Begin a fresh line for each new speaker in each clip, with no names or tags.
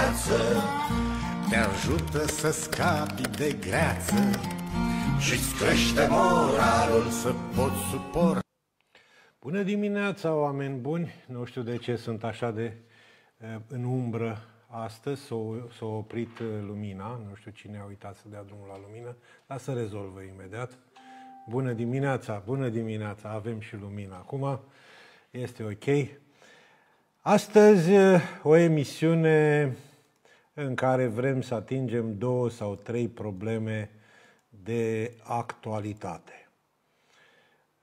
viață Te ajută să scapi de greață și crește moralul să poți suporta Bună dimineața, oameni buni! Nu știu de ce sunt așa de eh, în umbră astăzi, s-a, s-a oprit eh, lumina, nu știu cine a uitat să dea drumul la lumină, dar să rezolvă imediat. Bună dimineața, bună dimineața, avem și lumina acum, este ok. Astăzi eh, o emisiune în care vrem să atingem două sau trei probleme de actualitate.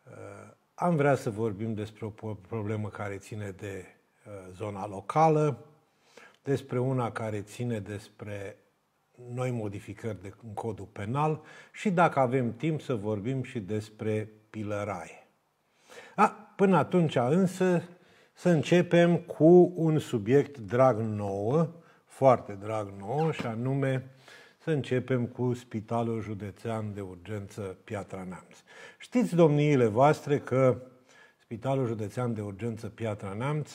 Uh, am vrea să vorbim despre o problemă care ține de uh, zona locală, despre una care ține despre noi modificări de, în codul penal și dacă avem timp să vorbim și despre pilăraie. A, până atunci însă să începem cu un subiect drag nouă, foarte drag nou, și anume să începem cu Spitalul Județean de Urgență Piatra Neamț. Știți, domniile voastre, că Spitalul Județean de Urgență Piatra Neamț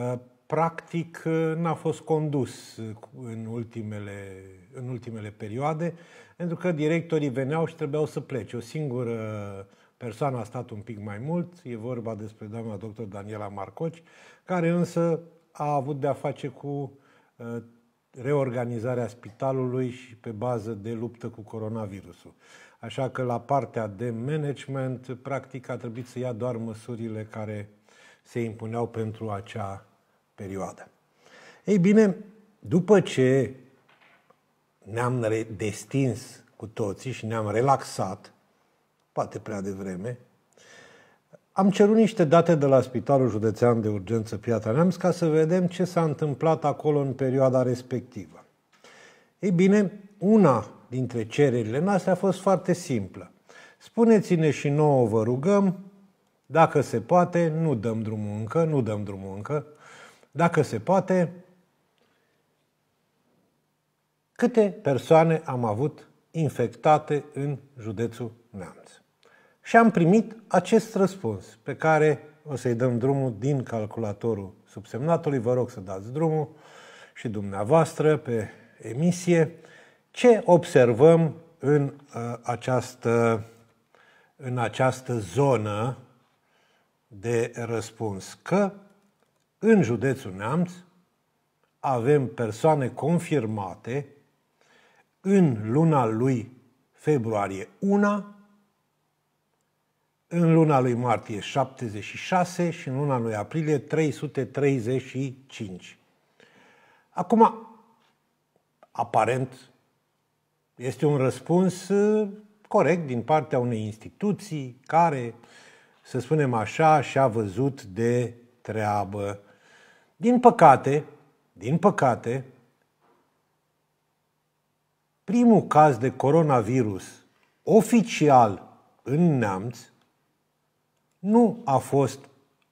ă, practic ă, n-a fost condus în ultimele, în ultimele perioade, pentru că directorii veneau și trebuiau să plece. O singură persoană a stat un pic mai mult, e vorba despre doamna doctor Daniela Marcoci, care însă a avut de-a face cu Uh, reorganizarea spitalului și pe bază de luptă cu coronavirusul. Așa că la partea de management, practic a trebuit să ia doar măsurile care se impuneau pentru acea perioadă. Ei bine, după ce ne-am destins cu toții și ne-am relaxat, poate prea devreme, am cerut niște date de la Spitalul Județean de Urgență Piatra Neamț ca să vedem ce s-a întâmplat acolo în perioada respectivă. Ei bine, una dintre cererile noastre a fost foarte simplă. Spuneți-ne și nouă, vă rugăm, dacă se poate, nu dăm drumul încă, nu dăm drumul încă, dacă se poate, câte persoane am avut infectate în județul Neamț. Și am primit acest răspuns pe care o să-i dăm drumul din calculatorul subsemnatului. Vă rog să dați drumul și dumneavoastră pe emisie. Ce observăm în uh, această, în această zonă de răspuns? Că în județul Neamț avem persoane confirmate în luna lui februarie una în luna lui martie 76 și în luna lui aprilie 335. Acum, aparent, este un răspuns uh, corect din partea unei instituții care, să spunem așa, și-a văzut de treabă. Din păcate, din păcate, primul caz de coronavirus oficial în Neamț nu a fost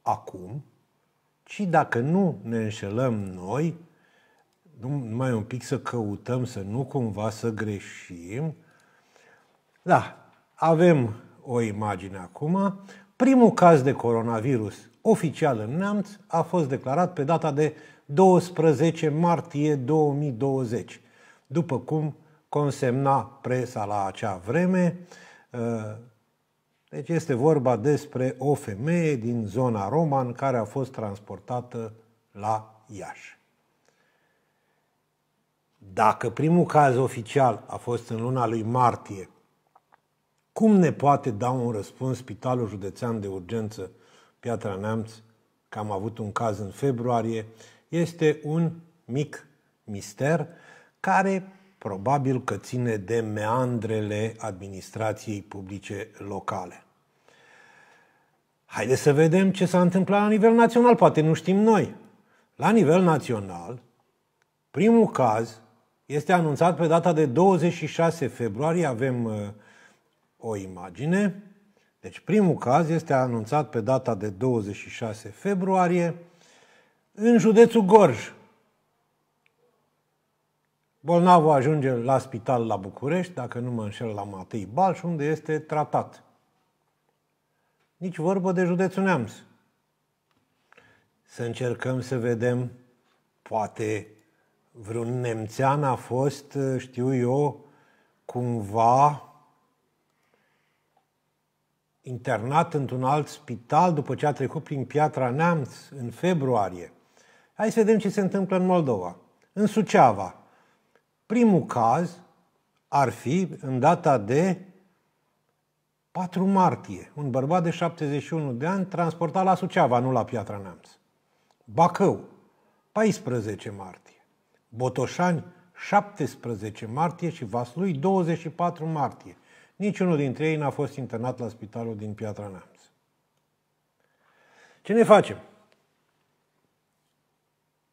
acum, ci dacă nu ne înșelăm noi, numai un pic să căutăm să nu cumva să greșim. Da, avem o imagine acum. Primul caz de coronavirus oficial în Neamț a fost declarat pe data de 12 martie 2020, după cum consemna presa la acea vreme, deci este vorba despre o femeie din zona roman care a fost transportată la Iași. Dacă primul caz oficial a fost în luna lui martie, cum ne poate da un răspuns Spitalul Județean de Urgență Piatra Neamț că am avut un caz în februarie, este un mic mister care Probabil că ține de meandrele administrației publice locale. Haideți să vedem ce s-a întâmplat la nivel național, poate nu știm noi. La nivel național, primul caz este anunțat pe data de 26 februarie, avem uh, o imagine. Deci primul caz este anunțat pe data de 26 februarie în județul Gorj, Bolnavul ajunge la spital la București, dacă nu mă înșel la Matei Balș, unde este tratat. Nici vorbă de județul Neamț. Să încercăm să vedem, poate vreun nemțean a fost, știu eu, cumva internat într-un alt spital după ce a trecut prin Piatra Neamț în februarie. Hai să vedem ce se întâmplă în Moldova. În Suceava, Primul caz ar fi în data de 4 martie, un bărbat de 71 de ani transportat la Suceava, nu la Piatra Neamț. Bacău, 14 martie. Botoșani, 17 martie și Vaslui, 24 martie. Niciunul dintre ei n-a fost internat la spitalul din Piatra Neamț. Ce ne facem?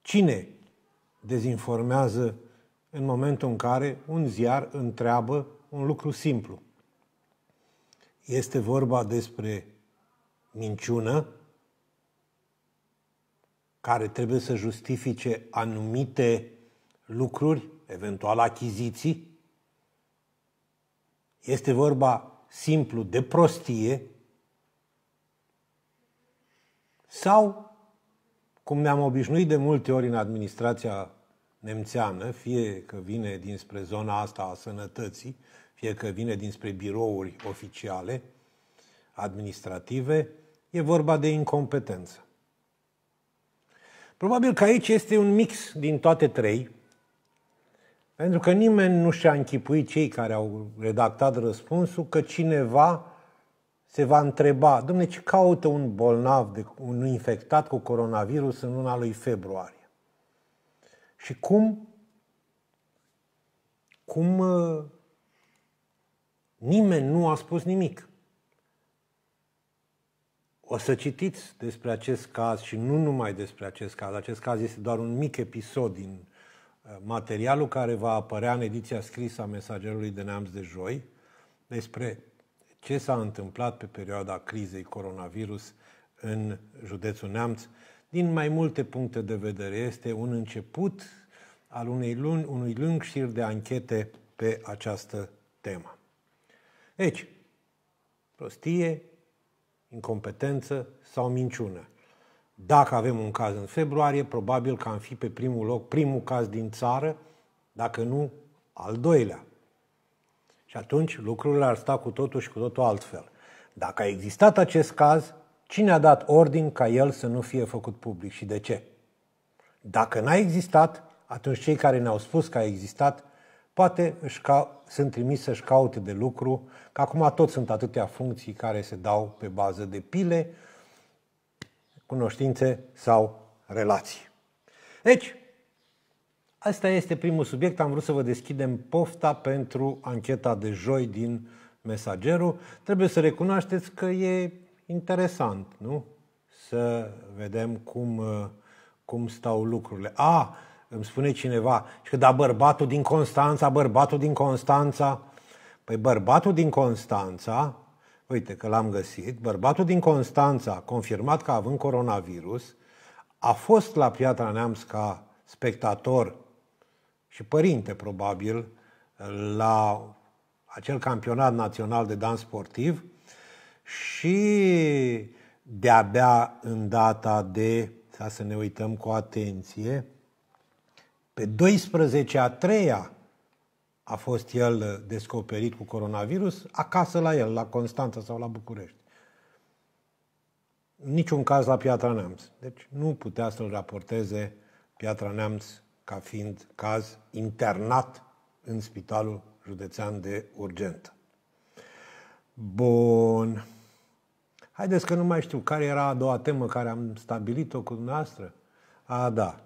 Cine dezinformează în momentul în care un ziar întreabă un lucru simplu. Este vorba despre minciună care trebuie să justifice anumite lucruri, eventual achiziții. Este vorba simplu de prostie sau, cum ne-am obișnuit de multe ori în administrația nemțeană, fie că vine dinspre zona asta a sănătății, fie că vine dinspre birouri oficiale, administrative, e vorba de incompetență. Probabil că aici este un mix din toate trei, pentru că nimeni nu și-a închipuit cei care au redactat răspunsul că cineva se va întreba, domne, ce caută un bolnav, de, un infectat cu coronavirus în luna lui februarie? Și cum, cum uh, nimeni nu a spus nimic. O să citiți despre acest caz și nu numai despre acest caz. Acest caz este doar un mic episod din uh, materialul care va apărea în ediția scrisă a Mesagerului de Neamț de Joi despre ce s-a întâmplat pe perioada crizei coronavirus în județul Neamț din mai multe puncte de vedere. Este un început al unei luni, unui lung șir de anchete pe această temă. Deci, prostie, incompetență sau minciună. Dacă avem un caz în februarie, probabil că am fi pe primul loc, primul caz din țară, dacă nu, al doilea. Și atunci lucrurile ar sta cu totul și cu totul altfel. Dacă a existat acest caz, Cine a dat ordin ca el să nu fie făcut public și de ce? Dacă n-a existat, atunci cei care ne-au spus că a existat, poate își ca, sunt trimis să-și caute de lucru, că acum tot sunt atâtea funcții care se dau pe bază de pile, cunoștințe sau relații. Deci, asta este primul subiect. Am vrut să vă deschidem pofta pentru ancheta de joi din Mesagerul. Trebuie să recunoașteți că e interesant, nu? Să vedem cum, uh, cum stau lucrurile. A, îmi spune cineva, Și că da, bărbatul din Constanța, bărbatul din Constanța. Păi bărbatul din Constanța, uite că l-am găsit, bărbatul din Constanța, confirmat că având coronavirus, a fost la Piatra Neamț ca spectator și părinte, probabil, la acel campionat național de dans sportiv și de-abia în data de, să ne uităm cu atenție, pe 12 a treia a fost el descoperit cu coronavirus acasă la el, la Constanța sau la București. Niciun caz la Piatra Neamț. Deci nu putea să-l raporteze Piatra Neamț ca fiind caz internat în Spitalul Județean de Urgentă. Bun. Haideți că nu mai știu care era a doua temă care am stabilit-o cu dumneavoastră. A, da.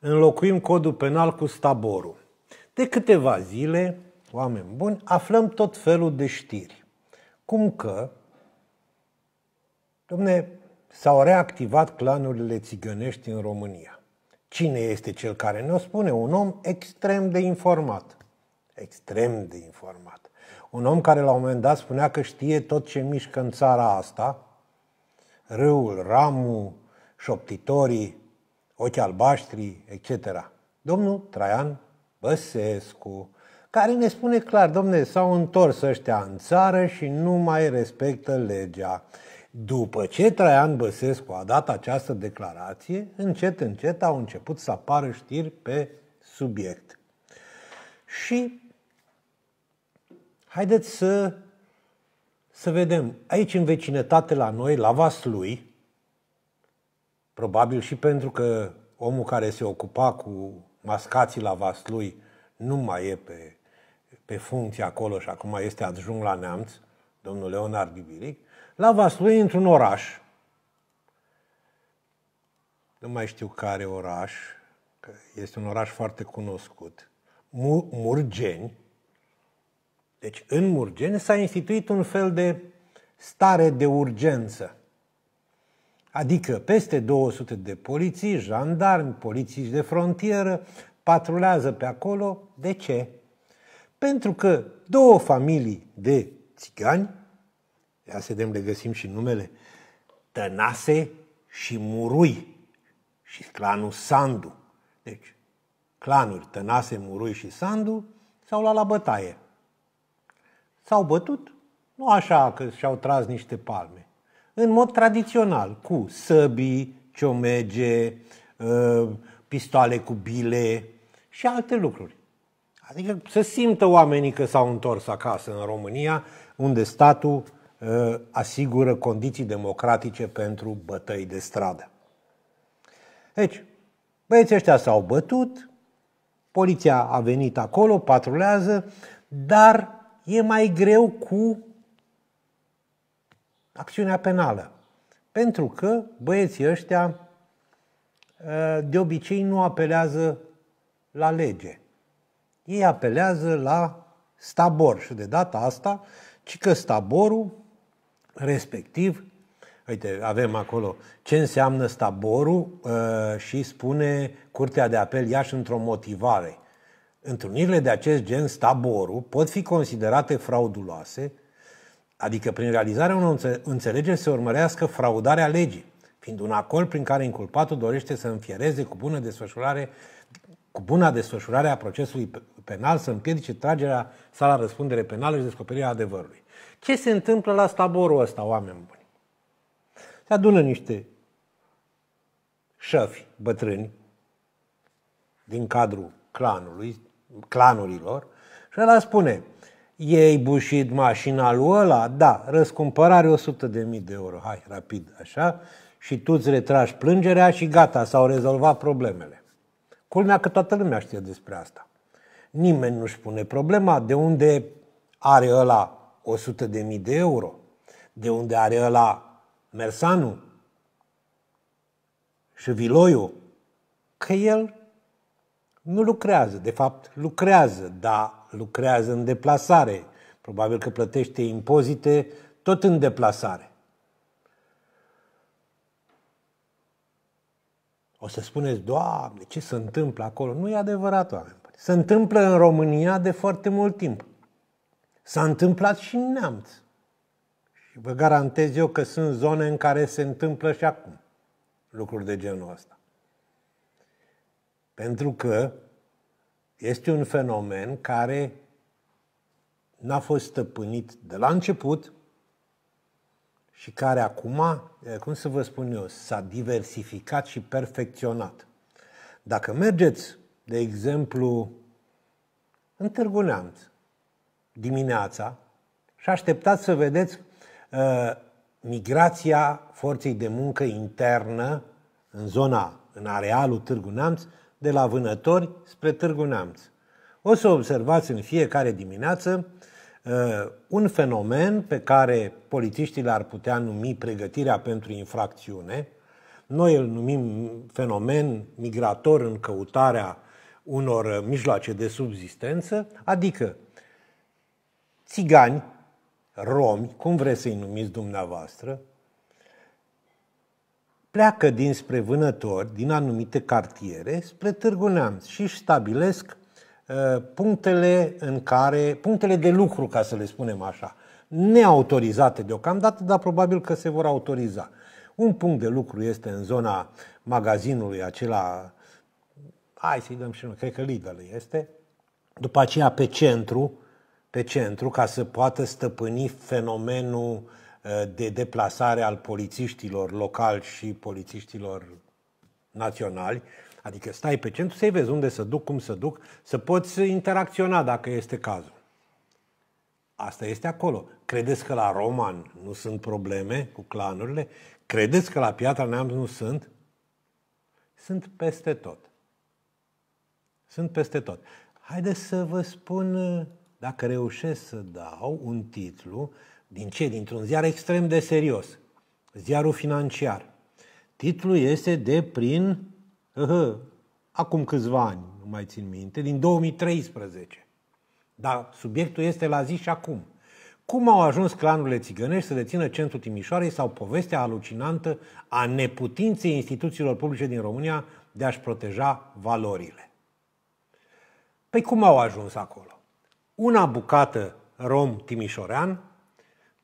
Înlocuim codul penal cu staborul. De câteva zile, oameni buni, aflăm tot felul de știri. Cum că, domne, s-au reactivat clanurile țigănești în România. Cine este cel care ne-o spune? Un om extrem de informat. Extrem de informat. Un om care la un moment dat spunea că știe tot ce mișcă în țara asta, râul, ramul, șoptitorii, ochi albaștri, etc. Domnul Traian Băsescu, care ne spune clar, domne, s-au întors ăștia în țară și nu mai respectă legea. După ce Traian Băsescu a dat această declarație, încet, încet au început să apară știri pe subiect. Și Haideți să, să vedem. Aici, în vecinătate la noi, la Vaslui, probabil și pentru că omul care se ocupa cu mascații la Vaslui nu mai e pe, pe funcție acolo și acum este adjunct la Neamț, domnul Leonard Bibiric, la Vaslui, într-un oraș, nu mai știu care oraș, că este un oraș foarte cunoscut, Murgeni, deci în Murgeni s-a instituit un fel de stare de urgență. Adică peste 200 de poliții, jandarmi, polițiști de frontieră, patrulează pe acolo. De ce? Pentru că două familii de țigani, ia să vedem, le găsim și numele, Tănase și Murui și clanul Sandu. Deci, clanuri Tănase, Murui și Sandu s-au luat la bătaie. S-au bătut, nu așa că și-au tras niște palme, în mod tradițional, cu săbii, ciomege, ă, pistoale cu bile și alte lucruri. Adică să simtă oamenii că s-au întors acasă în România, unde statul ă, asigură condiții democratice pentru bătăi de stradă. Deci, băieții ăștia s-au bătut, poliția a venit acolo, patrulează, dar e mai greu cu acțiunea penală. Pentru că băieții ăștia eh, de obicei nu apelează la lege. Ei apelează la stabor și de data asta, ci că staborul respectiv, uite, avem acolo ce înseamnă staborul eh, și spune Curtea de Apel Iași într-o motivare. Întrunirile de acest gen, staborul, pot fi considerate frauduloase, adică prin realizarea unor înțelegeri se urmărească fraudarea legii, fiind un acord prin care inculpatul dorește să înfiereze cu bună desfășurare cu buna desfășurare a procesului penal să împiedice tragerea sa la răspundere penală și descoperirea adevărului. Ce se întâmplă la staborul ăsta, oameni buni? Se adună niște șăfi bătrâni din cadrul clanului, clanurilor, și ăla spune, ei bușit mașina lui ăla, da, răscumpărare 100.000 de euro, hai, rapid, așa, și tu îți retragi plângerea și gata, s-au rezolvat problemele. Culmea că toată lumea știe despre asta. Nimeni nu-și pune problema de unde are ăla 100.000 de euro, de unde are ăla Mersanu și Viloiu, că el nu lucrează, de fapt lucrează, dar lucrează în deplasare. Probabil că plătește impozite tot în deplasare. O să spuneți, Doamne, ce se întâmplă acolo? Nu e adevărat, oameni. Se întâmplă în România de foarte mult timp. S-a întâmplat și în neamț. Și vă garantez eu că sunt zone în care se întâmplă și acum lucruri de genul ăsta. Pentru că este un fenomen care n-a fost stăpânit de la început și care acum, cum să vă spun eu, s-a diversificat și perfecționat. Dacă mergeți, de exemplu, în Târgu Neamț dimineața și așteptați să vedeți uh, migrația forței de muncă internă în zona, în arealul Târgu Neamț, de la vânători spre Târgu Neamț. O să observați în fiecare dimineață uh, un fenomen pe care polițiștii l-ar putea numi pregătirea pentru infracțiune. Noi îl numim fenomen migrator în căutarea unor uh, mijloace de subzistență, adică țigani, romi, cum vreți să-i numiți dumneavoastră, pleacă dinspre vânători, din anumite cartiere, spre Târgu Neamț și își stabilesc uh, punctele, în care, punctele de lucru, ca să le spunem așa, neautorizate deocamdată, dar probabil că se vor autoriza. Un punct de lucru este în zona magazinului acela, hai să-i dăm și noi, cred că Lidl este, după aceea pe centru, pe centru, ca să poată stăpâni fenomenul uh, de deplasare al polițiștilor locali și polițiștilor naționali. Adică stai pe centru să-i vezi unde să duc, cum să duc, să poți interacționa dacă este cazul. Asta este acolo. Credeți că la Roman nu sunt probleme cu clanurile? Credeți că la Piatra Neamț nu sunt? Sunt peste tot. Sunt peste tot. Haideți să vă spun, dacă reușesc să dau un titlu, din ce? Dintr-un ziar extrem de serios. Ziarul financiar. Titlul este de prin... Uh, acum câțiva ani, nu mai țin minte, din 2013. Dar subiectul este la zi și acum. Cum au ajuns clanurile țigănești să dețină centrul Timișoarei sau povestea alucinantă a neputinței instituțiilor publice din România de a-și proteja valorile? Păi cum au ajuns acolo? Una bucată rom timișorean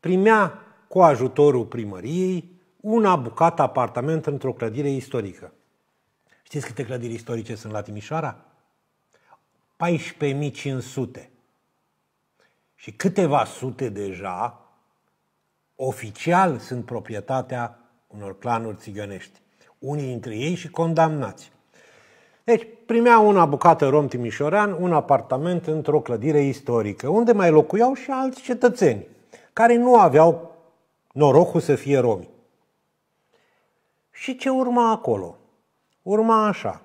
primea cu ajutorul primăriei una bucată apartament într-o clădire istorică. Știți câte clădiri istorice sunt la Timișoara? 14.500. Și câteva sute deja oficial sunt proprietatea unor clanuri țigănești. Unii dintre ei și condamnați. Deci primea una bucată rom timișorean un apartament într-o clădire istorică, unde mai locuiau și alți cetățeni care nu aveau norocul să fie romi. Și ce urma acolo? Urma așa.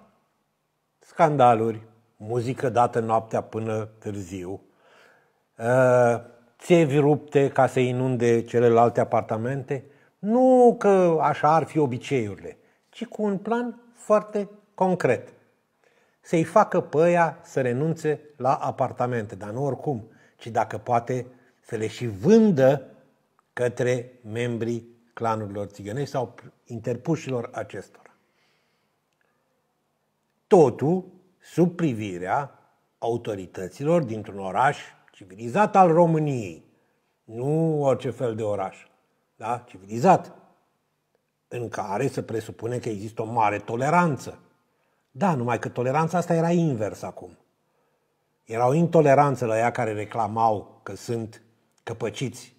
Scandaluri, muzică dată noaptea până târziu, uh, țevi rupte ca să inunde celelalte apartamente, nu că așa ar fi obiceiurile, ci cu un plan foarte concret. Să-i facă pe aia să renunțe la apartamente, dar nu oricum, ci dacă poate să le și vândă către membrii clanurilor țigănești sau interpușilor acestora. Totul sub privirea autorităților dintr-un oraș civilizat al României. Nu orice fel de oraș, da? civilizat, în care se presupune că există o mare toleranță. Da, numai că toleranța asta era invers acum. Era o intoleranță la ea care reclamau că sunt căpăciți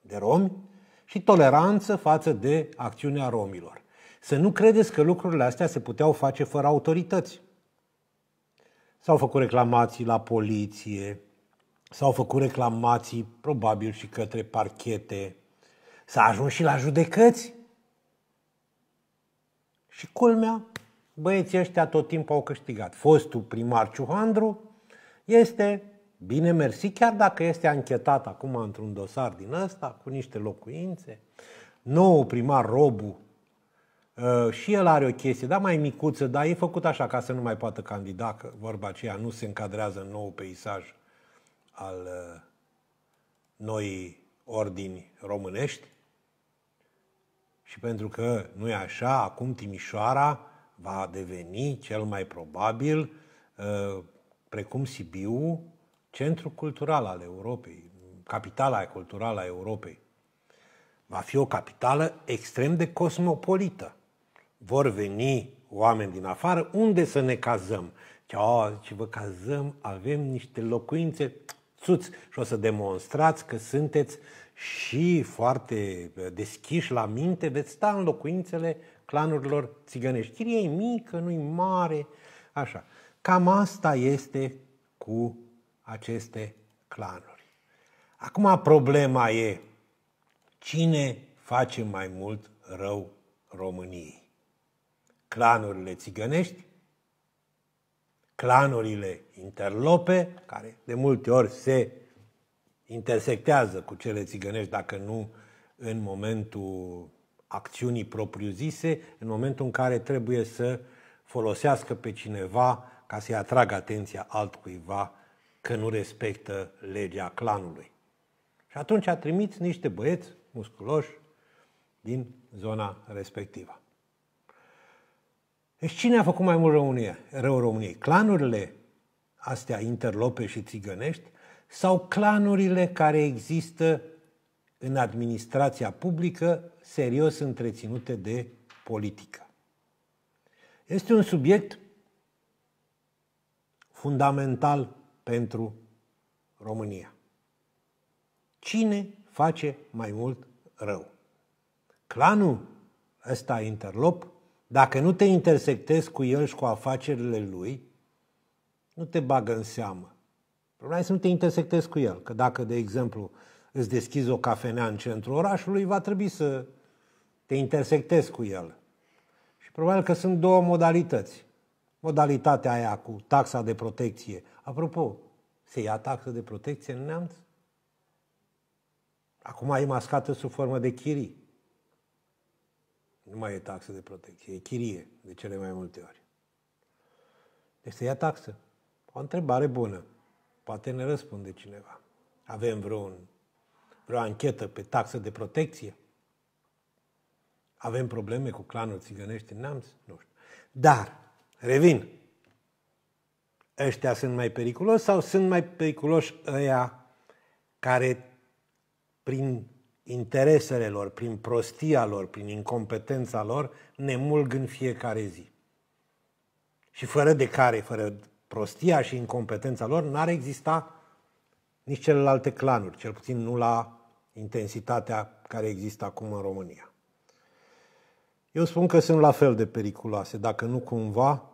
de romi și toleranță față de acțiunea romilor. Să nu credeți că lucrurile astea se puteau face fără autorități. S-au făcut reclamații la poliție, s-au făcut reclamații probabil și către parchete, s-a ajuns și la judecăți. Și culmea, băieții ăștia tot timpul au câștigat. Fostul primar Ciuhandru este Bine mersi, chiar dacă este anchetat acum într-un dosar din ăsta, cu niște locuințe. Nou primar Robu, uh, și el are o chestie, da, mai micuță, dar e făcut așa ca să nu mai poată candida, că vorba aceea nu se încadrează în nou peisaj al noi uh, noii ordini românești. Și pentru că nu e așa, acum Timișoara va deveni cel mai probabil, uh, precum Sibiu, centru cultural al Europei, capitala culturală a Europei. Va fi o capitală extrem de cosmopolită. Vor veni oameni din afară, unde să ne cazăm? Ce, oh, zice, vă cazăm, avem niște locuințe țuți și o să demonstrați că sunteți și foarte eh, deschiși la minte, veți sta în locuințele clanurilor țigănești. Chiria e mică, nu-i mare, așa. Cam asta este cu aceste clanuri. Acum problema e cine face mai mult rău României? Clanurile țigănești, clanurile interlope, care de multe ori se intersectează cu cele țigănești, dacă nu în momentul acțiunii propriu-zise, în momentul în care trebuie să folosească pe cineva ca să-i atragă atenția altcuiva că nu respectă legea clanului. Și atunci a trimis niște băieți musculoși din zona respectivă. Deci cine a făcut mai mult rău, rău României? Clanurile astea interlope și țigănești sau clanurile care există în administrația publică serios întreținute de politică? Este un subiect fundamental pentru România. Cine face mai mult rău? Clanul ăsta interlop, dacă nu te intersectezi cu el și cu afacerile lui, nu te bagă în seamă. Problema este să nu te intersectezi cu el. Că dacă, de exemplu, îți deschizi o cafenea în centrul orașului, va trebui să te intersectezi cu el. Și probabil că sunt două modalități modalitatea aia cu taxa de protecție. Apropo, se ia taxă de protecție în neamț? Acum e mascată sub formă de chirii. Nu mai e taxă de protecție, e chirie de cele mai multe ori. Deci se ia taxă. O întrebare bună. Poate ne răspunde cineva. Avem vreun, vreo anchetă pe taxă de protecție? Avem probleme cu clanul țigănești în neamț? Nu știu. Dar Revin. Ăștia sunt mai periculoși sau sunt mai periculoși ăia care prin interesele lor, prin prostia lor, prin incompetența lor, ne mulg în fiecare zi. Și fără de care, fără prostia și incompetența lor, n-ar exista nici celelalte clanuri, cel puțin nu la intensitatea care există acum în România. Eu spun că sunt la fel de periculoase, dacă nu cumva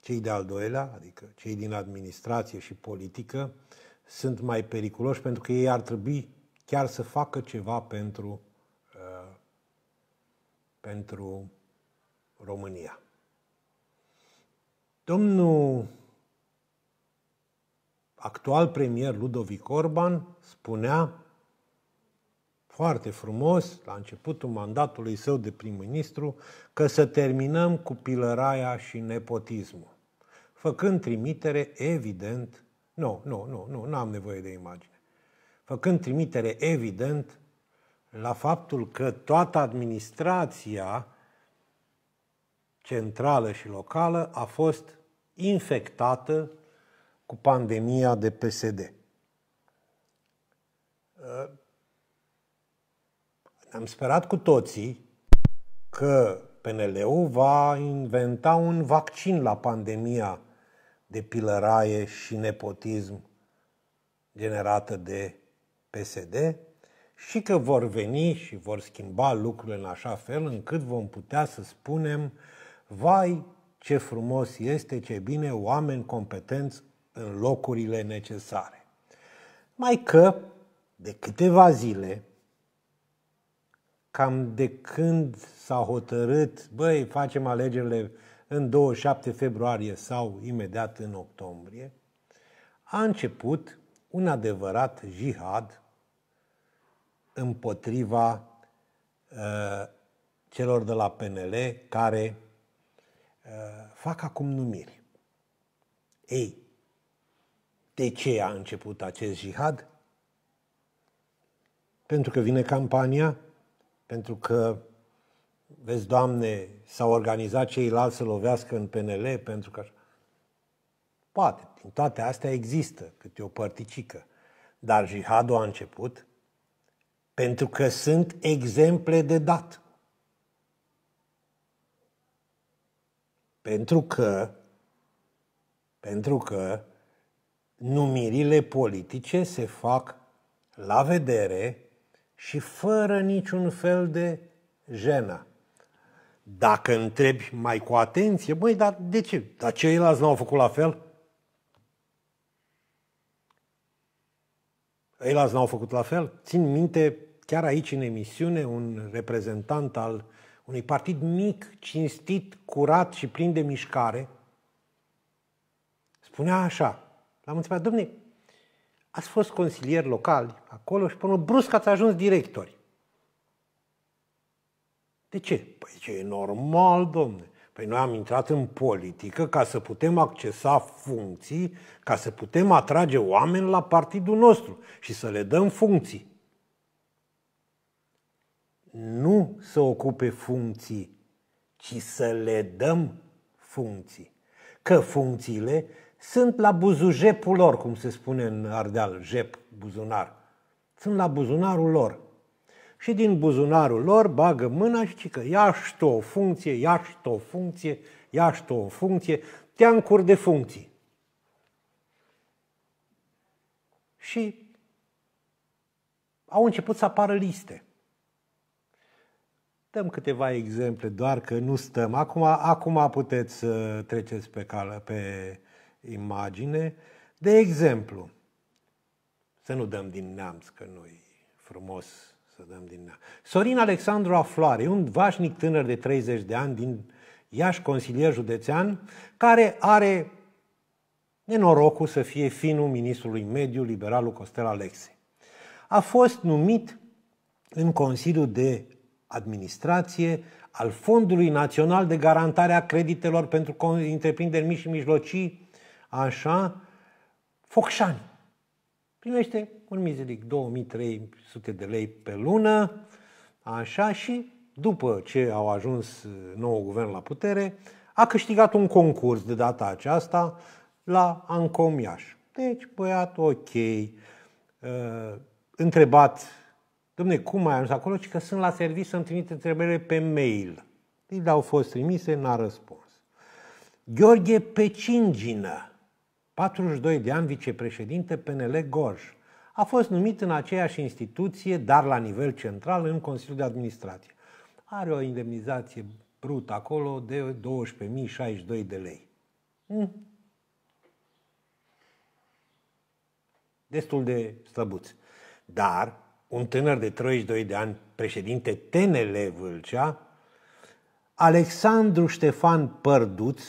cei de al doilea, adică cei din administrație și politică, sunt mai periculoși pentru că ei ar trebui chiar să facă ceva pentru, uh, pentru România. Domnul actual premier Ludovic Orban spunea foarte frumos, la începutul mandatului său de prim-ministru, că să terminăm cu pilăraia și nepotismul, făcând trimitere evident, nu, nu, nu, nu, Nu am nevoie de imagine, făcând trimitere evident la faptul că toată administrația centrală și locală a fost infectată cu pandemia de PSD am sperat cu toții că PNL-ul va inventa un vaccin la pandemia de pilăraie și nepotism generată de PSD și că vor veni și vor schimba lucrurile în așa fel încât vom putea să spunem vai ce frumos este, ce bine oameni competenți în locurile necesare. Mai că de câteva zile cam de când s-a hotărât, băi, facem alegerile în 27 februarie sau imediat în octombrie, a început un adevărat jihad împotriva uh, celor de la PNL care uh, fac acum numiri. Ei, de ce a început acest jihad? Pentru că vine campania pentru că, vezi, Doamne, s-au organizat ceilalți să lovească în PNL pentru că... Poate, din toate astea există câte o părticică. Dar jihadul a început pentru că sunt exemple de dat. Pentru că, pentru că numirile politice se fac la vedere și fără niciun fel de jenă. Dacă întrebi mai cu atenție, măi, dar de ce? Dar ceilalți n-au făcut la fel? Ceilalți n-au făcut la fel? Țin minte chiar aici în emisiune un reprezentant al unui partid mic, cinstit, curat și plin de mișcare, spunea așa, l-am întrebat, domnule, ați fost consilieri locali acolo și până brusc ați ajuns directori. De ce? Păi ce e normal, domne. Păi noi am intrat în politică ca să putem accesa funcții, ca să putem atrage oameni la partidul nostru și să le dăm funcții. Nu să ocupe funcții, ci să le dăm funcții. Că funcțiile sunt la buzujepul lor, cum se spune în Ardeal, jep, buzunar. Sunt la buzunarul lor. Și din buzunarul lor bagă mâna și că ia tu o funcție, ia tu o funcție, ia tu o funcție, te încur de funcții. Și au început să apară liste. Dăm câteva exemple, doar că nu stăm. Acum, acum puteți să uh, treceți pe, cală, pe imagine. De exemplu, să nu dăm din neamț, că nu frumos să dăm din neamț. Sorin Alexandru Afloare, un vașnic tânăr de 30 de ani din Iași, consilier județean, care are nenorocul să fie finul ministrului mediu, liberalul Costel Alexe. A fost numit în Consiliul de Administrație al Fondului Național de Garantare a Creditelor pentru Întreprinderi Mici și Mijlocii, așa, Focșani primește un mizeric 2300 de lei pe lună, așa și după ce au ajuns nou guvern la putere, a câștigat un concurs de data aceasta la ancomiaș. Deci, băiat, ok. Uh, întrebat, domne, cum ai ajuns acolo? Și că sunt la serviciu să-mi trimit întrebările pe mail. Ei au fost trimise, n-a răspuns. Gheorghe Pecingină, 42 de ani vicepreședinte PNL Gorj. A fost numit în aceeași instituție, dar la nivel central, în Consiliul de Administrație. Are o indemnizație brută acolo de 12.062 de lei. Hmm. Destul de slăbuț. Dar un tânăr de 32 de ani, președinte TNL Vâlcea, Alexandru Ștefan Părduț,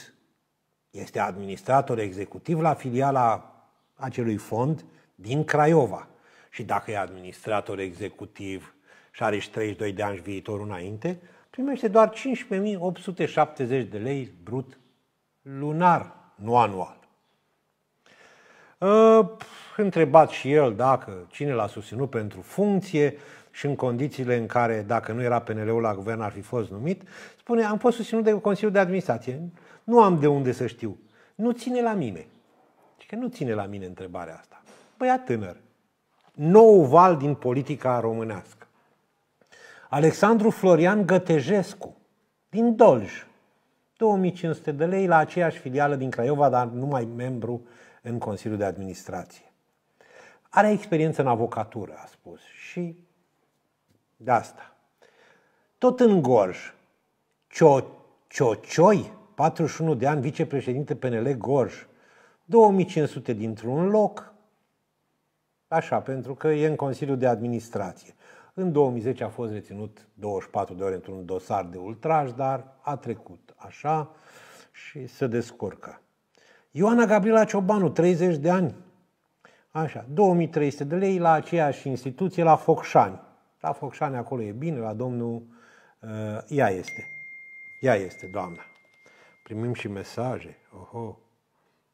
este administrator executiv la filiala acelui fond din Craiova. Și dacă e administrator executiv și are și 32 de ani viitor înainte, primește doar 15.870 de lei brut lunar, nu anual. Ă, întrebat și el dacă cine l-a susținut pentru funcție, și în condițiile în care, dacă nu era PNL-ul la guvern, ar fi fost numit, spune, am fost susținut de Consiliul de Administrație, nu am de unde să știu, nu ține la mine. Și că nu ține la mine întrebarea asta. Băiat tânăr, nou val din politica românească. Alexandru Florian Gătejescu, din Dolj, 2500 de lei la aceeași filială din Craiova, dar numai membru în Consiliul de Administrație. Are experiență în avocatură, a spus, și de asta. Tot în Gorj, Ciocioi, 41 de ani, vicepreședinte PNL Gorj, 2500 dintr-un loc, așa, pentru că e în Consiliul de Administrație. În 2010 a fost reținut 24 de ore într-un dosar de ultraj, dar a trecut așa și se descurcă. Ioana Gabriela Ciobanu, 30 de ani, așa, 2300 de lei la aceeași instituție la Focșani. La da, Focșani acolo e bine, la Domnul uh, ea este. Ea este, Doamna. Primim și mesaje. Oho.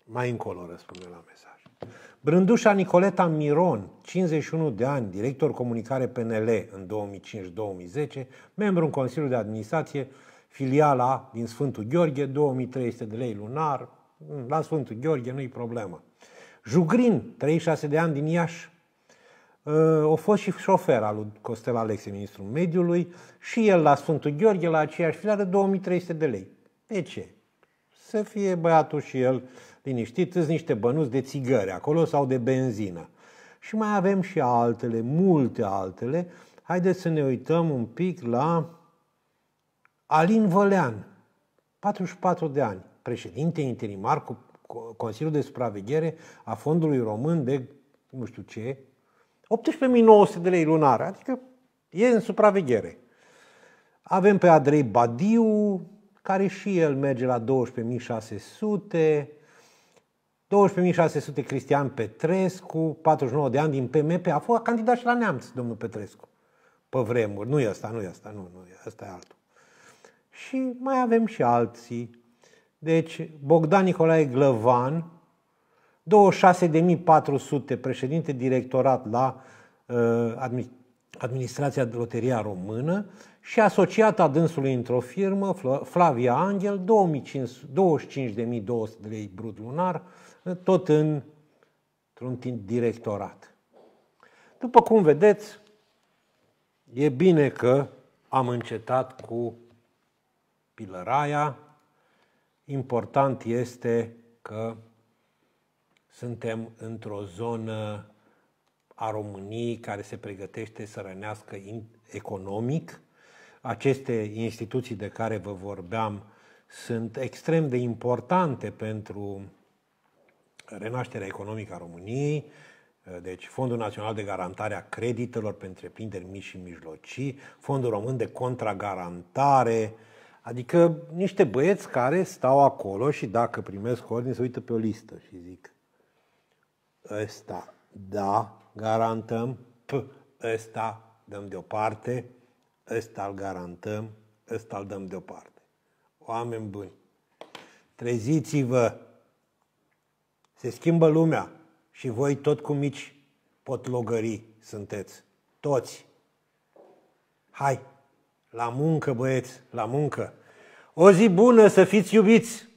Mai încolo răspunde la mesaj. Brândușa Nicoleta Miron, 51 de ani, director comunicare PNL în 2005-2010, membru în Consiliul de Administrație, filiala din Sfântul Gheorghe, 2300 de lei lunar, la Sfântul Gheorghe nu-i problemă. Jugrin, 36 de ani din Iași, Ă, a fost și șofer al lui Costel Alexe, ministrul mediului, și el la Sfântul Gheorghe, la aceeași filară, 2300 de lei. De ce? Să fie băiatul și el liniștit, îți niște bănuți de țigări acolo sau de benzină. Și mai avem și altele, multe altele. Haideți să ne uităm un pic la Alin Vălean, 44 de ani, președinte interimar cu Consiliul de Supraveghere a Fondului Român de nu știu ce, 18.900 de lei lunare, adică e în supraveghere. Avem pe Andrei Badiu, care și el merge la 12.600, 12.600 Cristian Petrescu, 49 de ani din PMP, a fost candidat și la Neamț, domnul Petrescu, pe vremuri. Nu e asta, nu e asta, nu, nu, asta e altul. Și mai avem și alții. Deci, Bogdan Nicolae Glăvan, 26.400 președinte directorat la uh, administrația Loteria Română și asociata dânsului într-o firmă, Flavia Angel, 25.200 de lei brut lunar, uh, tot în, într-un timp directorat. După cum vedeți, e bine că am încetat cu pilăraia. Important este că suntem într-o zonă a României care se pregătește să rănească economic. Aceste instituții de care vă vorbeam sunt extrem de importante pentru renașterea economică a României, deci Fondul Național de Garantare a Creditelor pentru întreprinderi mici și mijlocii, Fondul Român de Contragarantare, adică niște băieți care stau acolo și dacă primesc ordine se uită pe o listă și zic ăsta da, garantăm, P ăsta dăm deoparte, ăsta îl garantăm, ăsta îl dăm deoparte. Oameni buni, treziți-vă, se schimbă lumea și voi tot cu mici potlogării sunteți, toți. Hai, la muncă băieți, la muncă! O zi bună să fiți iubiți!